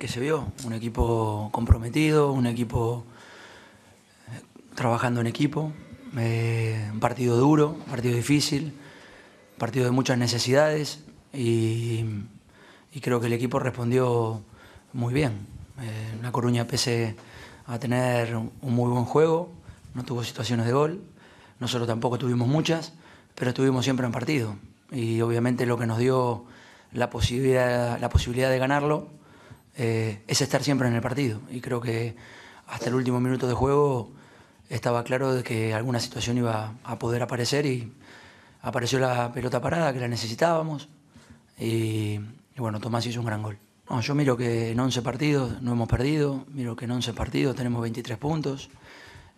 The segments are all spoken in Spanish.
que se vio, un equipo comprometido, un equipo eh, trabajando en equipo, eh, un partido duro, un partido difícil, un partido de muchas necesidades y, creo que el equipo respondió muy bien. Eh, la Coruña pese a tener un muy buen juego, no tuvo situaciones de gol, nosotros tampoco tuvimos muchas, pero estuvimos siempre en partido y obviamente lo que nos dio la posibilidad, la posibilidad de ganarlo eh, es estar siempre en el partido. Y creo que hasta el último minuto de juego estaba claro de que alguna situación iba a poder aparecer y apareció la pelota parada que la necesitábamos. Y, bueno, Tomás hizo un gran gol. yo miro que en 11 partidos no hemos perdido, miro que en 11 partidos tenemos 23 puntos,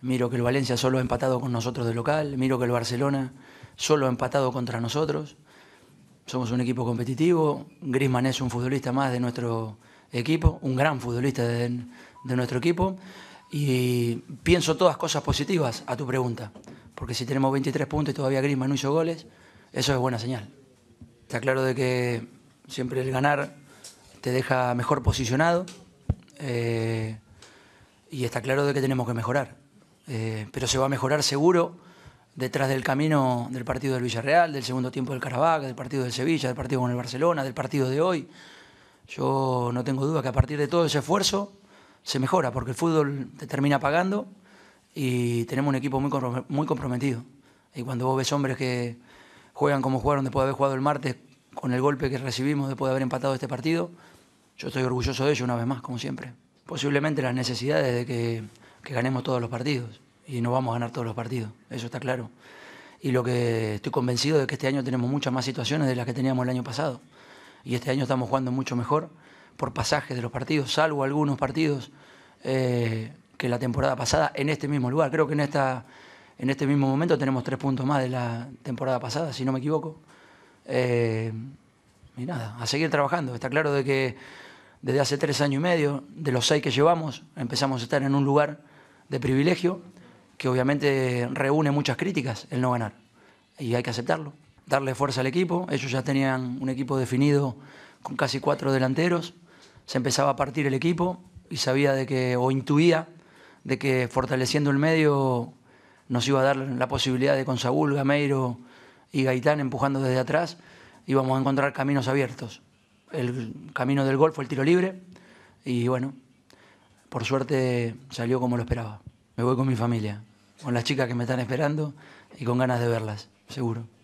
miro que el Valencia solo ha empatado con nosotros de local, miro que el Barcelona solo ha empatado contra nosotros. Somos un equipo competitivo, Grisman es un futbolista más de nuestro, equipo, un gran futbolista de, nuestro equipo. Y pienso todas cosas positivas a tu pregunta, porque si tenemos 23 puntos y todavía Griezmann no hizo goles, eso es buena señal. Está claro de que siempre el ganar te deja mejor posicionado eh, y está claro de que tenemos que mejorar. Eh, pero se va a mejorar seguro detrás del camino del partido del Villarreal, del segundo tiempo del Caravaca, del partido del Sevilla, del partido con el Barcelona, del partido de hoy. Yo no tengo duda que a partir de todo ese esfuerzo se mejora, porque el fútbol te termina pagando y tenemos un equipo muy comprometido. Y cuando vos ves hombres que juegan como jugaron después de haber jugado el martes, con el golpe que recibimos después de haber empatado este partido, yo estoy orgulloso de ello una vez más, como siempre. Posiblemente las necesidades de que, que ganemos todos los partidos, y no vamos a ganar todos los partidos, eso está claro. Y lo que estoy convencido de que este año tenemos muchas más situaciones de las que teníamos el año pasado y este año estamos jugando mucho mejor por pasajes de los partidos, salvo algunos partidos eh, que la temporada pasada en este mismo lugar. Creo que en, esta, en este mismo momento tenemos tres puntos más de la temporada pasada, si no me equivoco. Eh, y nada, a seguir trabajando. Está claro de que desde hace tres años y medio, de los seis que llevamos, empezamos a estar en un lugar de privilegio que obviamente reúne muchas críticas el no ganar. Y hay que aceptarlo darle fuerza al equipo. Ellos ya tenían un equipo definido con casi cuatro delanteros. Se empezaba a partir el equipo y sabía de que, o intuía, de que fortaleciendo el medio nos iba a dar la posibilidad de con Saúl, Gameiro y Gaitán empujando desde atrás, íbamos a encontrar caminos abiertos. El camino del gol fue el tiro libre y bueno, por suerte salió como lo esperaba. Me voy con mi familia, con las chicas que me están esperando y con ganas de verlas, seguro.